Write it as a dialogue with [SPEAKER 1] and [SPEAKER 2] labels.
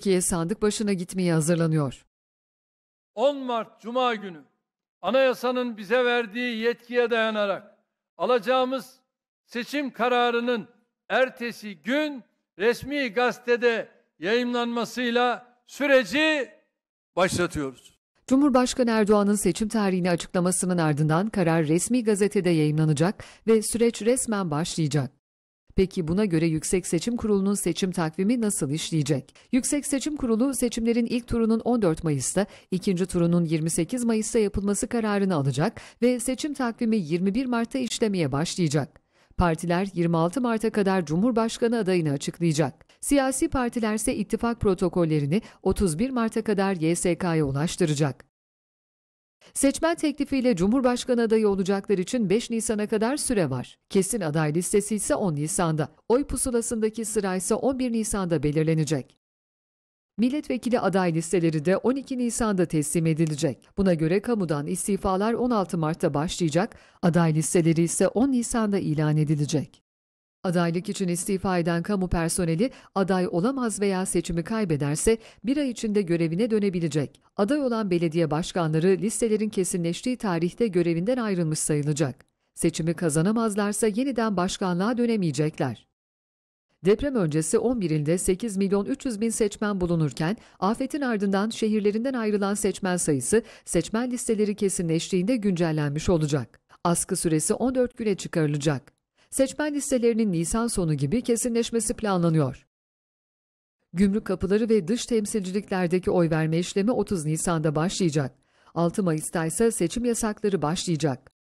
[SPEAKER 1] Türkiye sandık başına gitmeye hazırlanıyor.
[SPEAKER 2] 10 Mart Cuma günü anayasanın bize verdiği yetkiye dayanarak alacağımız seçim kararının ertesi gün resmi gazetede yayınlanmasıyla süreci başlatıyoruz.
[SPEAKER 1] Cumhurbaşkanı Erdoğan'ın seçim tarihini açıklamasının ardından karar resmi gazetede yayınlanacak ve süreç resmen başlayacak. Peki buna göre Yüksek Seçim Kurulu'nun seçim takvimi nasıl işleyecek? Yüksek Seçim Kurulu seçimlerin ilk turunun 14 Mayıs'ta, ikinci turunun 28 Mayıs'ta yapılması kararını alacak ve seçim takvimi 21 Mart'ta işlemeye başlayacak. Partiler 26 Mart'a kadar Cumhurbaşkanı adayını açıklayacak. Siyasi partiler ise ittifak protokollerini 31 Mart'a kadar YSK'ya ulaştıracak. Seçmen teklifiyle Cumhurbaşkanı adayı olacaklar için 5 Nisan'a kadar süre var. Kesin aday listesi ise 10 Nisan'da. Oy pusulasındaki sıra ise 11 Nisan'da belirlenecek. Milletvekili aday listeleri de 12 Nisan'da teslim edilecek. Buna göre kamudan istifalar 16 Mart'ta başlayacak, aday listeleri ise 10 Nisan'da ilan edilecek. Adaylık için istifa eden kamu personeli aday olamaz veya seçimi kaybederse bir ay içinde görevine dönebilecek. Aday olan belediye başkanları listelerin kesinleştiği tarihte görevinden ayrılmış sayılacak. Seçimi kazanamazlarsa yeniden başkanlığa dönemeyecekler. Deprem öncesi 11 ilde 8 milyon 300 bin seçmen bulunurken afetin ardından şehirlerinden ayrılan seçmen sayısı seçmen listeleri kesinleştiğinde güncellenmiş olacak. Askı süresi 14 güne çıkarılacak seçmen listelerinin Nisan sonu gibi kesinleşmesi planlanıyor. Gümrük kapıları ve dış temsilciliklerdeki oy verme işlemi 30 Nisan'da başlayacak. 6 Mayıs'ta ise seçim yasakları başlayacak.